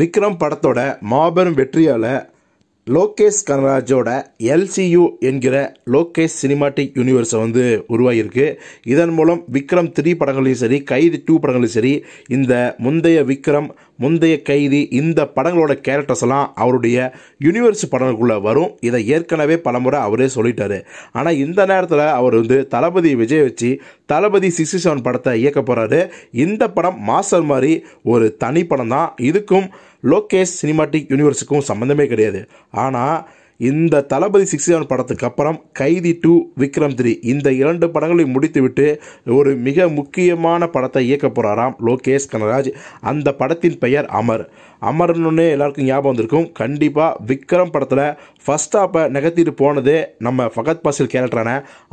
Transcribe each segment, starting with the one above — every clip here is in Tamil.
விக்ரம் படத்தோட மாபெரும் வெற்றியால் லோகேஷ் கனராஜோட எல்சியு என்கிற லோகேஷ் சினிமாட்டிக் யூனிவர்ஸை வந்து உருவாகியிருக்கு இதன் மூலம் விக்ரம் த்ரீ படங்களையும் சரி கைது டூ படங்களையும் சரி இந்த முந்தைய விக்ரம் முந்தைய கைதி இந்த படங்களோட கேரக்டர்ஸ் எல்லாம் அவருடைய யூனிவர்ஸ் படங்களுக்குள்ளே வரும் இதை ஏற்கனவே பலமுறை அவரே சொல்லிட்டாரு ஆனால் இந்த நேரத்தில் அவர் வந்து தளபதி விஜய் வச்சு தளபதி சிக்ஸ்டி செவன் படத்தை இயக்க போகிறாரு இந்த படம் மாஸ்டர் மாதிரி ஒரு தனி படம் தான் இதுக்கும் லோகேஷ் சினிமாட்டிக் யூனிவர்ஸுக்கும் சம்மந்தமே கிடையாது ஆனால் இந்த தளபதி சிக்ஸ்டி செவன் படத்துக்கு அப்புறம் கைதி டூ விக்ரம் த்ரீ இந்த இரண்டு படங்களை முடித்துவிட்டு ஒரு மிக முக்கியமான படத்தை இயக்க போகிறாராம் லோகேஷ் கனராஜ் அந்த படத்தின் பெயர் அமர் அமர்னு எல்லாருக்கும் ஞாபகம் வந்திருக்கும் கண்டிப்பாக விக்ரம் படத்தில் ஃபஸ்ட் ஆப்பை நகர்த்திட்டு போனதே நம்ம ஃபகத் பாசில் கேரக்டரான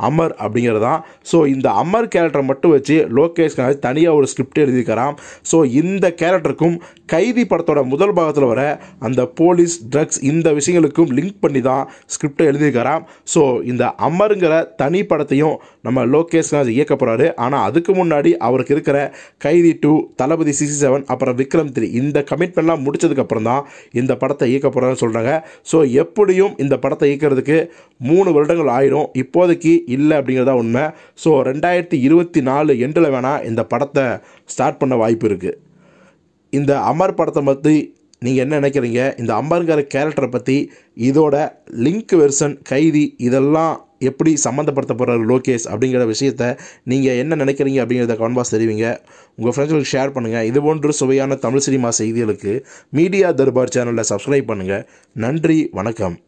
அமர் அப்படிங்கிறது தான் ஸோ இந்த அமர் கேரக்டரை மட்டும் வச்சு லோகேஷ் கனராஜ் தனியாக ஒரு ஸ்கிரிப்ட் எழுதியிருக்கிறான் ஸோ இந்த கேரக்டருக்கும் கைதி படத்தோட முதல் பாகத்தில் வர அந்த போலீஸ் ட்ரக்ஸ் இந்த விஷயங்களுக்கும் லிங்க் பண்ணி தான் ஸ்கிரிப்டை எழுதியிருக்காராம் ஸோ இந்த அமருங்கிற தனி படத்தையும் நம்ம லோகேஷ் ராஜ் இயக்க போகிறாரு ஆனால் அதுக்கு முன்னாடி அவருக்கு இருக்கிற கைதி டூ தளபதி சிக்ஸ்டி செவன் அப்புறம் விக்ரம் த்ரீ இந்த கமிட்மெண்ட்லாம் முடிச்சதுக்கப்புறம் தான் இந்த படத்தை இயக்க போகிறான்னு சொல்கிறாங்க ஸோ எப்படியும் இந்த படத்தை இயக்கிறதுக்கு மூணு வருடங்கள் ஆயிரும் இப்போதைக்கு இல்லை அப்படிங்கிறதா உண்மை ஸோ ரெண்டாயிரத்தி இருபத்தி நாலு எண்டில் வேணால் இந்த படத்தை ஸ்டார்ட் பண்ண வாய்ப்பு இருக்குது இந்த அமர் படத்தை பற்றி நீங்கள் என்ன நினைக்கிறீங்க இந்த அம்பருங்கிற கேரக்டரை பற்றி இதோட லிங்க் வெர்சன் கைதி இதெல்லாம் எப்படி சம்மந்தப்படுத்த லோகேஷ் அப்படிங்கிற விஷயத்த நீங்கள் என்ன நினைக்கிறீங்க அப்படிங்கிறத கவன்பாஸ் தெரிவிங்க உங்கள் ஃப்ரெண்ட்ஸுக்கு ஷேர் பண்ணுங்கள் இது போன்ற சுவையான தமிழ் சினிமா செய்திகளுக்கு மீடியா தர்பார் சேனலில் சப்ஸ்கிரைப் பண்ணுங்கள் நன்றி வணக்கம்